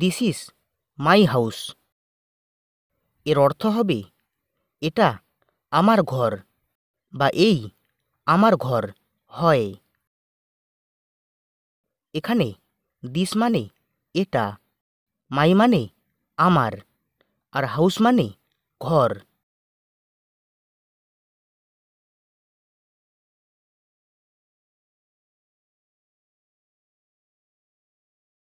this is my house এর অর্থ হবে এটা আমার ঘর বা এই আমার ঘর হয় এখানে দিস মানে এটা মাই মানে আমার আর হাউস মানে ঘর